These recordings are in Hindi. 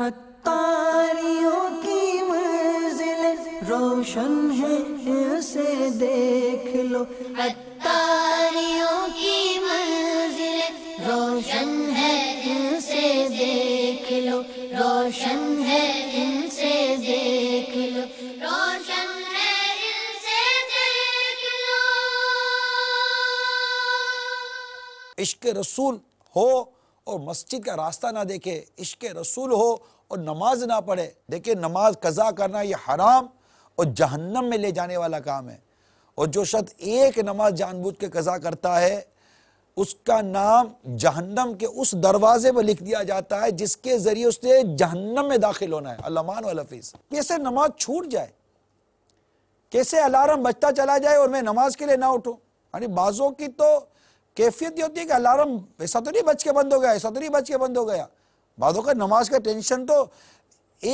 अतारियों की मंजिल रोशन है उसे देख लो अतारियों की मंजिल रोशन है उसे देख लो रोशन है देख लो रोशन है इनसे देख लो इश्क रसूल हो और मस्जिद का रास्ता ना देखे इश्क रसूल हो और नमाज ना पढ़े देखिए नमाज कज़ा करना ये हराम और जहन्नम में ले जाने वाला काम है और जो शत एक नमाज जानबूझ के कज़ा करता है उसका नाम जहन्नम के उस दरवाजे पर लिख दिया जाता है जिसके ज़रिए उसने जहन्नम में दाखिल होना है अलामान वालफीस कैसे नमाज छूट जाए कैसे अलार्म बजता चला जाए और मैं नमाज के लिए ना उठूँ यानी बाज़ों की तो कैफियत ये होती है कि अलार्म ऐसा तो नहीं बच के बंद हो गया ऐसा तो नहीं बच के बंद हो गया बादों का नमाज का टेंशन तो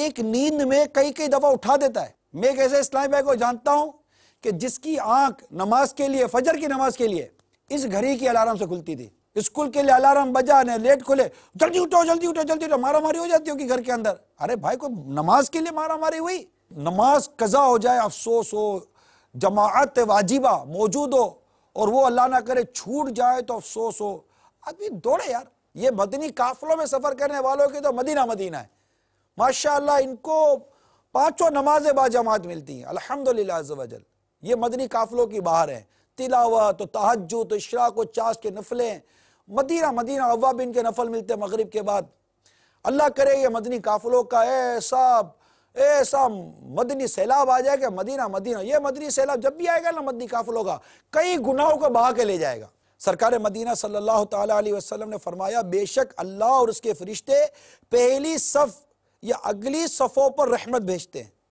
एक नींद में कई कई दफ़ा उठा देता है मैं एक ऐसे इस्लामी भाई को जानता हूं कि जिसकी आंख नमाज के लिए फजर की नमाज के लिए इस घड़ी की अलार्म से खुलती थी स्कूल के लिए अलार्म बजा ने लेट खुले जल्दी उठो जल्दी उठो जल्दी उठो मारा मारी हो जाती होगी घर के अंदर अरे भाई को नमाज के लिए मारा मारी हुई नमाज कजा हो जाए अफसोस हो जमात वाजिबा मौजूद हो और वो अल्लाह ना करे छूट जाए तो अफसोस हो आदमी दौड़े यार ये मदनी काफलों में सफ़र करने वालों की तो मदीना मदीना है माशा इनको पांचों नमाजें बाजमात मिलती हैं अलहमदिल्लाजल ये मदनी काफलों की बाहर है तिलावत तो तहजु तो इशराक चाश के नफलें मदीना मदीना अवाबिन के नफल मिलते मगरब के बाद अल्लाह करे ये मदनी काफलों का ऐसा ऐसा मदनी सैलाब आ जाएगा मदीना मदीना ये मदनी सैलाब जब भी आएगा ना मदनी काफिल होगा कई गुनाहों को बहा के ले जाएगा सरकार मदीना सल्लल्लाहु अलैहि वसल्लम ने फरमाया बेशक अल्लाह और उसके फरिश्ते पहली सफ़ या अगली सफ़ों पर रहमत भेजते हैं